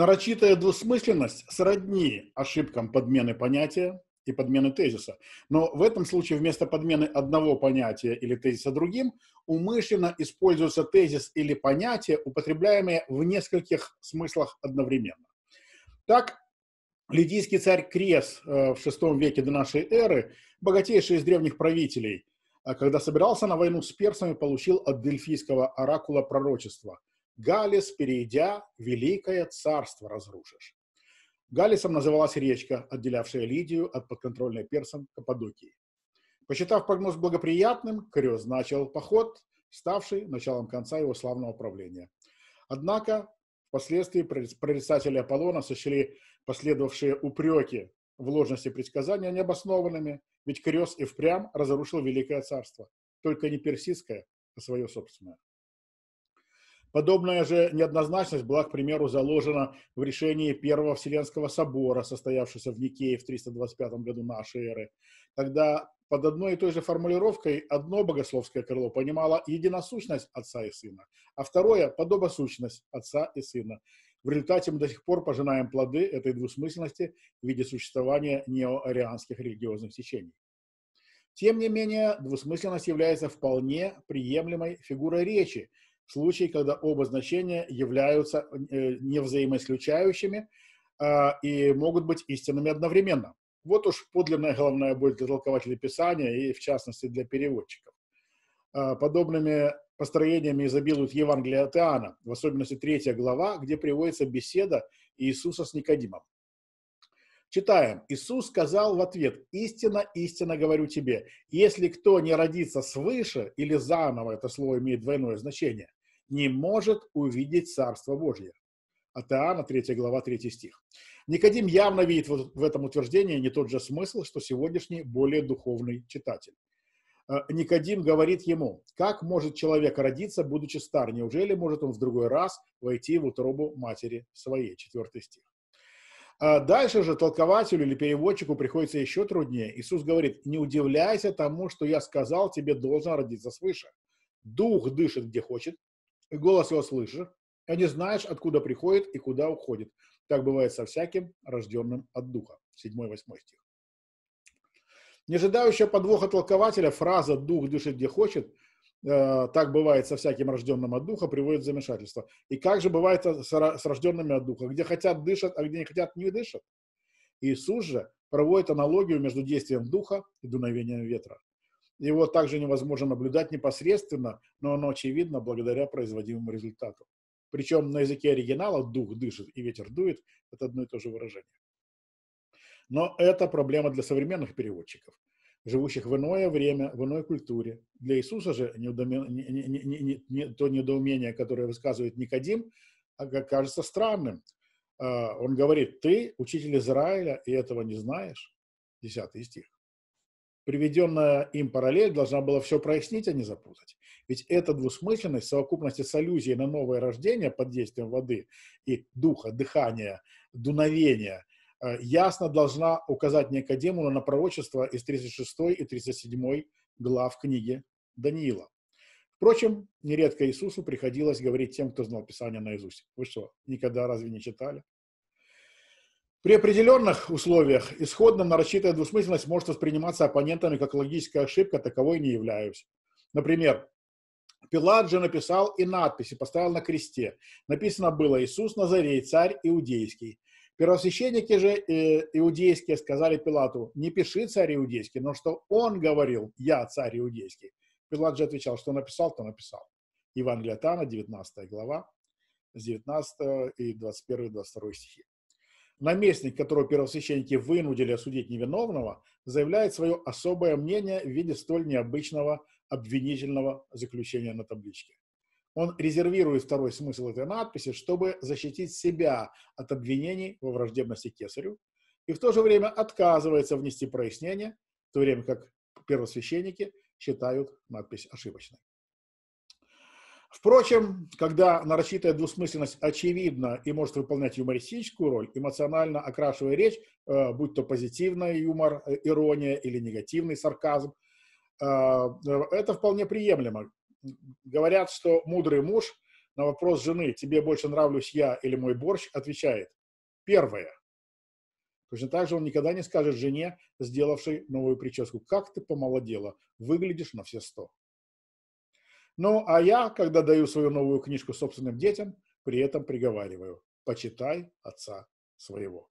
Нарочитая двусмысленность сродни ошибкам подмены понятия и подмены тезиса. Но в этом случае вместо подмены одного понятия или тезиса другим умышленно используется тезис или понятие, употребляемые в нескольких смыслах одновременно. Так, лидийский царь Крес э, в VI веке до нашей эры, богатейший из древних правителей, э, когда собирался на войну с персами, получил от дельфийского оракула пророчество. Галис, перейдя, великое царство разрушишь. Галисом называлась речка, отделявшая Лидию от подконтрольной персам Каппадокии. Посчитав прогноз благоприятным, Крёс начал поход, ставший началом конца его славного правления. Однако впоследствии прорицатели Аполлона сочли последовавшие упреки в ложности предсказания необоснованными, ведь Крёс и впрямь разрушил Великое Царство, только не персидское, а свое собственное. Подобная же неоднозначность была, к примеру, заложена в решении Первого Вселенского собора, состоявшегося в Никее в 325 году нашей эры, Тогда под одной и той же формулировкой одно богословское крыло понимало единосущность отца и сына, а второе – подобосущность отца и сына. В результате мы до сих пор пожинаем плоды этой двусмысленности в виде существования неоарианских религиозных течений. Тем не менее, двусмысленность является вполне приемлемой фигурой речи, случай, когда оба значения являются э, невзаимоисключающими а, и могут быть истинными одновременно. Вот уж подлинная головная боль для толкователей Писания и, в частности, для переводчиков. А, подобными построениями изобилует Евангелие от Иоанна, в особенности третья глава, где приводится беседа Иисуса с Никодимом. Читаем. Иисус сказал в ответ, «Истина, истина говорю тебе, если кто не родится свыше или заново, это слово имеет двойное значение, не может увидеть Царство Божье. От Иоанна 3 глава 3 стих. Никодим явно видит в этом утверждении не тот же смысл, что сегодняшний более духовный читатель. Э, Никодим говорит ему, как может человек родиться, будучи стар? Неужели может он в другой раз войти в утробу матери своей? Четвертый стих. Э, дальше же толкователю или переводчику приходится еще труднее. Иисус говорит, не удивляйся тому, что я сказал, тебе должен родиться свыше. Дух дышит где хочет, и голос его слышишь, а не знаешь, откуда приходит и куда уходит. Так бывает со всяким, рожденным от Духа. 7-8 стих. Не подвоха толкователя фраза «Дух дышит где хочет» э, так бывает со всяким рожденным от Духа, приводит замешательство. И как же бывает с рожденными от Духа? Где хотят дышат, а где не хотят не дышат? Иисус же проводит аналогию между действием Духа и дуновением ветра. Его также невозможно наблюдать непосредственно, но оно очевидно благодаря производимому результату. Причем на языке оригинала дух дышит и ветер дует – это одно и то же выражение. Но это проблема для современных переводчиков, живущих в иное время, в иной культуре. Для Иисуса же то недоумение, которое высказывает Никодим, а, кажется странным. А, он говорит, ты учитель Израиля и этого не знаешь. Десятый стих приведенная им параллель должна была все прояснить, а не запутать. Ведь эта двусмысленность в совокупности с аллюзией на новое рождение под действием воды и духа, дыхания, дуновения э, ясно должна указать Никодимуну на пророчество из 36 и 37 глав книги Даниила. Впрочем, нередко Иисусу приходилось говорить тем, кто знал Писание наизусть. Вы что, никогда разве не читали? При определенных условиях исходно нарочитая двусмысленность может восприниматься оппонентами как логическая ошибка, таковой не являюсь. Например, Пилат же написал и надписи, поставил на кресте. Написано было «Иисус Назарей, царь иудейский». Первосвященники же э, иудейские сказали Пилату, не пиши царь иудейский, но что он говорил, я царь иудейский. Пилат же отвечал, что написал, то написал. Евангелие Тана, 19 глава, с 19 и 21-22 стихи наместник, которого первосвященники вынудили осудить невиновного, заявляет свое особое мнение в виде столь необычного обвинительного заключения на табличке. Он резервирует второй смысл этой надписи, чтобы защитить себя от обвинений во враждебности кесарю и в то же время отказывается внести прояснение, в то время как первосвященники считают надпись ошибочной. Впрочем, когда нарочитая двусмысленность очевидна и может выполнять юмористическую роль, эмоционально окрашивая речь, э, будь то позитивный юмор, э, ирония или негативный сарказм, э, это вполне приемлемо. Говорят, что мудрый муж на вопрос жены «тебе больше нравлюсь я или мой борщ?» отвечает «первое». Точно так же он никогда не скажет жене, сделавшей новую прическу «как ты помолодела, выглядишь на все сто». Ну, а я, когда даю свою новую книжку собственным детям, при этом приговариваю «Почитай отца своего».